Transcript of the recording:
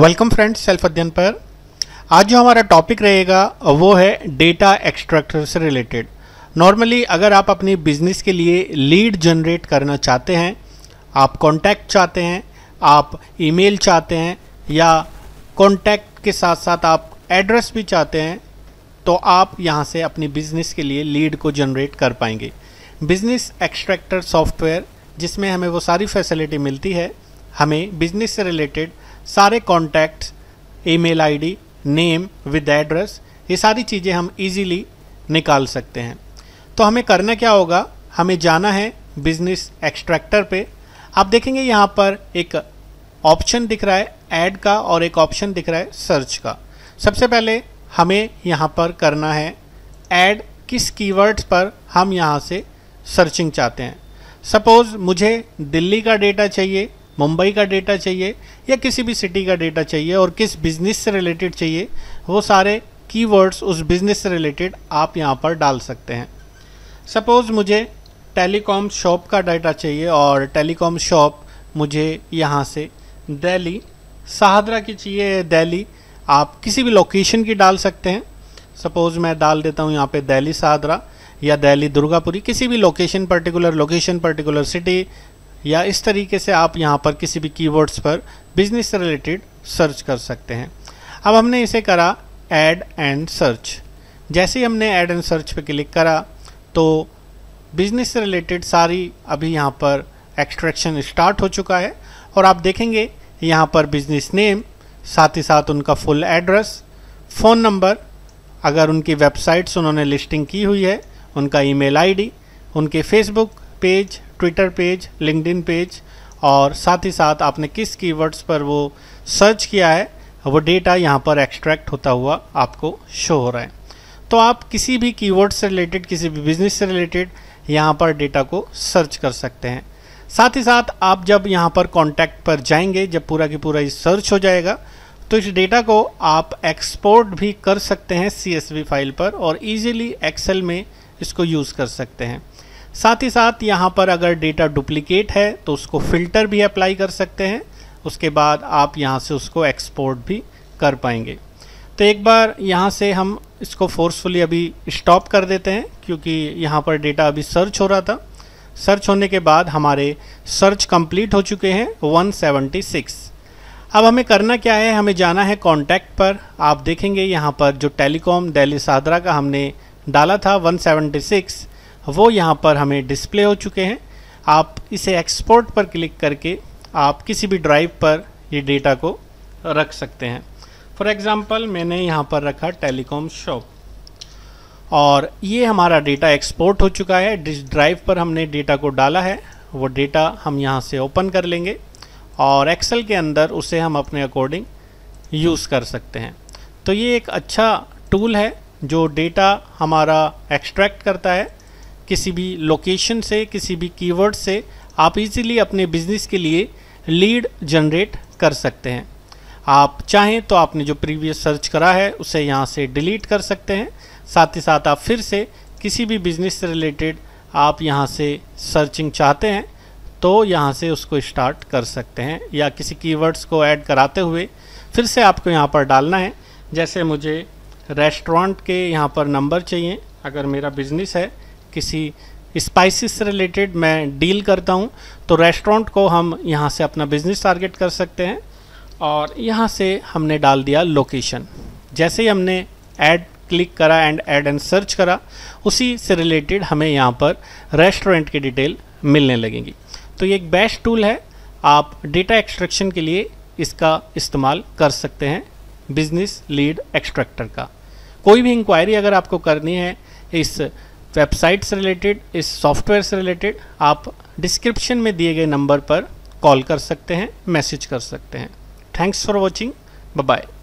welcome friends self अध्ययन पर आज जो हमारा टॉपिक रहेगा वो है डेटा एक्सट्रैक्टर से रिलेटेड नॉर्मली अगर आप अपनी बिजनेस के लिए लीड जनरेट करना चाहते हैं आप कॉन्टैक्ट चाहते हैं आप ईमेल चाहते हैं या कॉन्टैक्ट के साथ साथ आप एड्रेस भी चाहते हैं तो आप यहाँ से अपनी बिजनेस के लिए लीड को जनरेट कर पाएंगे बिजनेस एक्सट्रैक्टर सॉफ्टवेयर जिसमें हमें वो सारी फैसिलिटी मिलती है हमें बिजनेस से रिलेटेड सारे contact email ID name with address ये सारी चीज़ें हम इजीली निकाल सकते हैं तो हमें करना क्या होगा हमें जाना है बिजनेस एक्सट्रैक्टर पे आप देखेंगे यहाँ पर एक ऑप्शन दिख रहा है ऐड का और एक ऑप्शन दिख रहा है सर्च का सबसे पहले हमें यहाँ पर करना है ऐड किस कीवर्ड्स पर हम यहाँ से सर्चिंग चाहते हैं सपोज़ मुझे दिल्ली का डेटा चाहिए मुंबई का डेटा चाहिए या किसी भी सिटी का डेटा चाहिए और किस बिज़नेस से रिलेटेड चाहिए वो सारे कीवर्ड्स उस बिज़नेस से रिलेटेड आप यहाँ पर डाल सकते हैं सपोज़ मुझे टेलीकॉम शॉप का डाटा चाहिए और टेलीकॉम शॉप मुझे यहाँ से दिल्ली सहादरा की चाहिए दिल्ली आप किसी भी लोकेशन की डाल सकते हैं सपोज़ मैं डाल देता हूँ यहाँ पे दिल्ली सादरा या दिल्ली दुर्गापुरी किसी भी location particular location particular city या इस तरीके से आप यहाँ पर किसी भी कीवर्ड्स पर बिजनेस से रिलेटेड सर्च कर सकते हैं अब हमने इसे करा ऐड एंड सर्च जैसे ही हमने एड एंड सर्च पर क्लिक करा तो बिजनेस से रिलेटेड सारी अभी यहाँ पर एक्सट्रैक्शन स्टार्ट हो चुका है और आप देखेंगे यहाँ पर बिजनेस नेम साथ ही साथ उनका फुल एड्रेस फ़ोन नंबर अगर उनकी वेबसाइट्स उन्होंने लिस्टिंग की हुई है उनका ईमेल आईडी, उनके Facebook page Twitter page LinkedIn page और साथ ही साथ आपने किस कीवर्ड्स पर वो सर्च किया है वो डेटा यहाँ पर एक्सट्रैक्ट होता हुआ आपको शो हो रहा है तो आप किसी भी कीवर्ड से रिलेटेड किसी भी बिजनेस से रिलेटेड यहाँ पर डेटा को सर्च कर सकते हैं साथ ही साथ आप जब यहाँ पर कॉन्टैक्ट पर जाएंगे जब पूरा की पूरा ये सर्च हो जाएगा तो इस डेटा को आप एक्सपोर्ट भी कर सकते हैं सी फाइल पर और ईजिली एक्सेल में इसको यूज़ कर सकते हैं साथ ही साथ यहाँ पर अगर डेटा डुप्लीकेट है तो उसको फिल्टर भी अप्लाई कर सकते हैं उसके बाद आप यहाँ से उसको एक्सपोर्ट भी कर पाएंगे तो एक बार यहाँ से हम इसको फोर्सफुली अभी स्टॉप कर देते हैं क्योंकि यहाँ पर डेटा अभी सर्च हो रहा था सर्च होने के बाद हमारे सर्च कंप्लीट हो चुके हैं 176 अब हमें करना क्या है हमें जाना है कॉन्टैक्ट पर आप देखेंगे यहाँ पर जो टेलीकॉम दिल्ली सादरा का हमने डाला था 176 वो यहाँ पर हमें डिस्प्ले हो चुके हैं आप इसे एक्सपोर्ट पर क्लिक करके आप किसी भी ड्राइव पर ये डेटा को रख सकते हैं फॉर एग्ज़ाम्पल मैंने यहाँ पर रखा टेलीकॉम शॉप और ये हमारा डेटा एक्सपोर्ट हो चुका है डिस ड्राइव पर हमने डेटा को डाला है वो डेटा हम यहाँ से ओपन कर लेंगे और एक्सेल के अंदर उसे हम अपने अकॉर्डिंग यूज़ कर सकते हैं तो ये एक अच्छा टूल है जो डेटा हमारा एक्सट्रैक्ट करता है किसी भी लोकेशन से किसी भी कीवर्ड से आप इजीली अपने बिजनेस के लिए लीड जनरेट कर सकते हैं आप चाहें तो आपने जो प्रीवियस सर्च करा है उसे यहाँ से डिलीट कर सकते हैं साथ ही साथ आप फिर से किसी भी बिजनेस से रिलेटेड आप यहाँ से सर्चिंग चाहते हैं तो यहाँ से उसको स्टार्ट कर सकते हैं या किसी कीवर्ड्स को ऐड कराते हुए फिर से आपको यहाँ पर डालना है जैसे मुझे रेस्टोरेंट के यहाँ पर नंबर चाहिए अगर मेरा बिजनेस है किसी स्पाइसिस से रिलेटेड मैं डील करता हूँ तो रेस्टोरेंट को हम यहाँ से अपना बिजनेस टारगेट कर सकते हैं और यहाँ से हमने डाल दिया लोकेशन जैसे ही हमने ऐड क्लिक करा एंड ऐड एंड सर्च करा उसी से रिलेटेड हमें यहाँ पर रेस्टोरेंट की डिटेल मिलने लगेंगी तो ये एक बेस्ट टूल है आप डेटा एक्सट्रैक्शन के लिए इसका इस्तेमाल कर सकते हैं बिजनेस लीड एक्सट्रैक्टर का कोई भी इंक्वायरी अगर आपको करनी है इस वेबसाइट से रिलेटेड इस सॉफ्टवेयर से रिलेटेड आप डिस्क्रिप्शन में दिए गए नंबर पर कॉल कर सकते हैं मैसेज कर सकते हैं थैंक्स फॉर वॉचिंग बाय